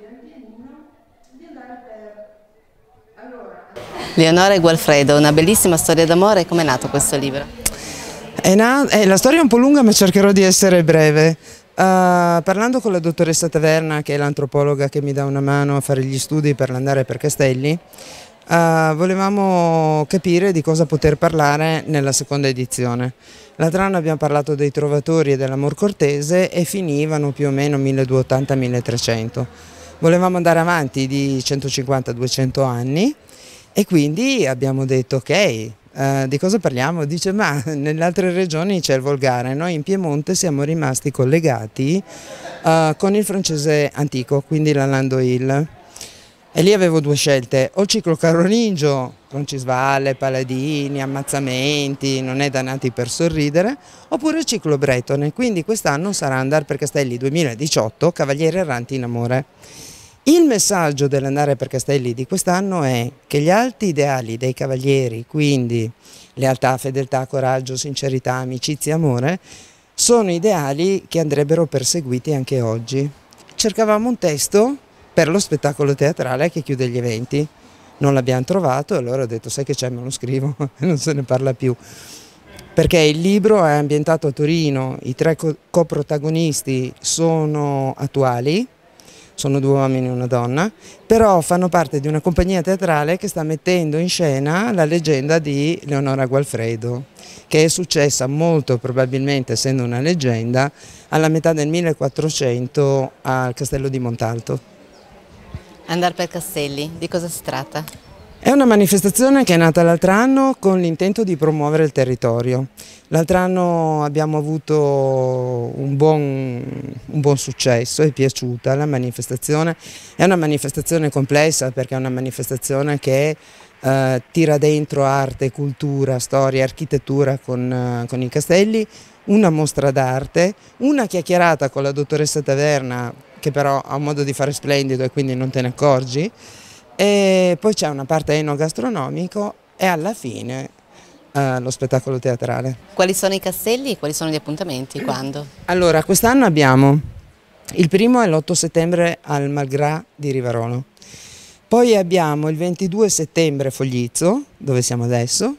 pian pianino di andare per... Allora... Leonora e Gualfredo, una bellissima storia d'amore, come è nato questo libro? È na... eh, la storia è un po' lunga ma cercherò di essere breve. Uh, parlando con la dottoressa Taverna, che è l'antropologa che mi dà una mano a fare gli studi per andare per Castelli, uh, volevamo capire di cosa poter parlare nella seconda edizione. La Trana abbiamo parlato dei trovatori e dell'amor cortese e finivano più o meno 1280-1300 volevamo andare avanti di 150-200 anni e quindi abbiamo detto ok, Uh, di cosa parliamo? Dice ma nelle altre regioni c'è il volgare, noi in Piemonte siamo rimasti collegati uh, con il francese antico, quindi la Lando Hill. E lì avevo due scelte, o il ciclo carolingio, Roncisvalle, Paladini, ammazzamenti, non è dannati per sorridere, oppure il ciclo bretone, quindi quest'anno sarà andare per Castelli 2018, Cavaliere Erranti in Amore. Il messaggio dell'andare per Castelli di quest'anno è che gli alti ideali dei cavalieri, quindi lealtà, fedeltà, coraggio, sincerità, amicizia, amore, sono ideali che andrebbero perseguiti anche oggi. Cercavamo un testo per lo spettacolo teatrale che chiude gli eventi, non l'abbiamo trovato e allora ho detto sai che c'è ma lo scrivo e non se ne parla più. Perché il libro è ambientato a Torino, i tre coprotagonisti sono attuali, sono due uomini e una donna, però fanno parte di una compagnia teatrale che sta mettendo in scena la leggenda di Leonora Gualfredo, che è successa molto probabilmente, essendo una leggenda, alla metà del 1400 al castello di Montalto. Andar per Castelli, di cosa si tratta? È una manifestazione che è nata l'altro anno con l'intento di promuovere il territorio. L'altro anno abbiamo avuto un buon, un buon, successo, è piaciuta la manifestazione. È una manifestazione complessa perché è una manifestazione che eh, tira dentro arte, cultura, storia, architettura con, eh, con i castelli, una mostra d'arte, una chiacchierata con la dottoressa Taverna che però ha un modo di fare splendido e quindi non te ne accorgi. E poi c'è una parte enogastronomico e alla fine eh, lo spettacolo teatrale. Quali sono i castelli e quali sono gli appuntamenti? Eh, quando? Allora, quest'anno abbiamo il primo è l'8 settembre al Malgrà di Rivarolo, poi abbiamo il 22 settembre a Foglizzo, dove siamo adesso,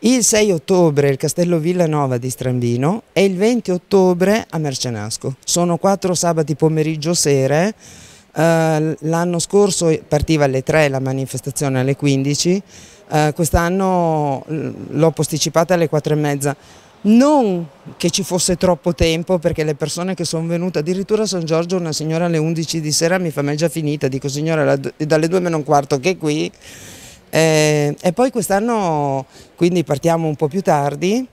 il 6 ottobre il Castello Villanova di Strambino e il 20 ottobre a Mercenasco. Sono quattro sabati pomeriggio sere eh, l'anno scorso partiva alle 3 la manifestazione alle 15, eh, quest'anno l'ho posticipata alle 4 e mezza. Non che ci fosse troppo tempo perché le persone che sono venute, addirittura a San Giorgio una signora alle 11 di sera mi fa me già finita, dico signora dalle 2 meno un quarto che è qui. Eh, e poi quest'anno quindi partiamo un po' più tardi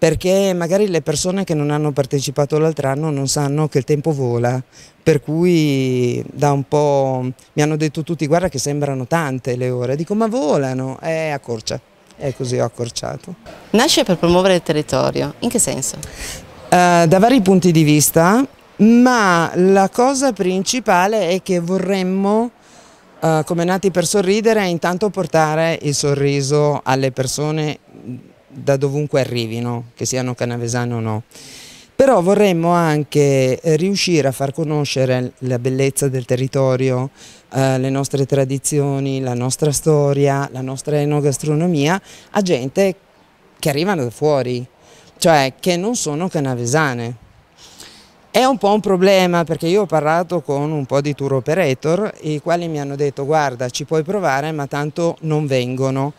perché magari le persone che non hanno partecipato l'altro anno non sanno che il tempo vola, per cui da un po' mi hanno detto tutti guarda che sembrano tante le ore, dico ma volano, è eh, accorcia e così ho accorciato. Nasce per promuovere il territorio, in che senso? Uh, da vari punti di vista, ma la cosa principale è che vorremmo, uh, come nati per sorridere, intanto portare il sorriso alle persone da dovunque arrivino, che siano canavesane o no. Però vorremmo anche eh, riuscire a far conoscere la bellezza del territorio, eh, le nostre tradizioni, la nostra storia, la nostra enogastronomia a gente che arriva da fuori, cioè che non sono canavesane. È un po' un problema perché io ho parlato con un po' di tour operator i quali mi hanno detto guarda ci puoi provare ma tanto non vengono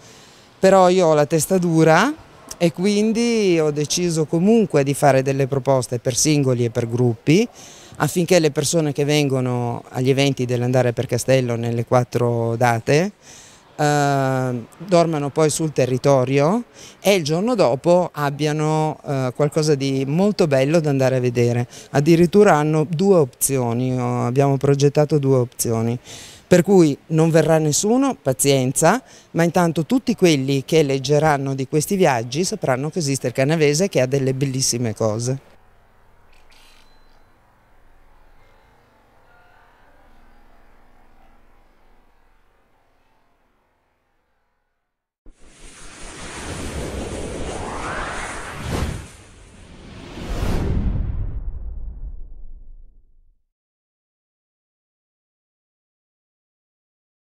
però io ho la testa dura e quindi ho deciso comunque di fare delle proposte per singoli e per gruppi affinché le persone che vengono agli eventi dell'andare per Castello nelle quattro date eh, dormano poi sul territorio e il giorno dopo abbiano eh, qualcosa di molto bello da andare a vedere. Addirittura hanno due opzioni, abbiamo progettato due opzioni. Per cui non verrà nessuno, pazienza, ma intanto tutti quelli che leggeranno di questi viaggi sapranno che esiste il Canavese che ha delle bellissime cose.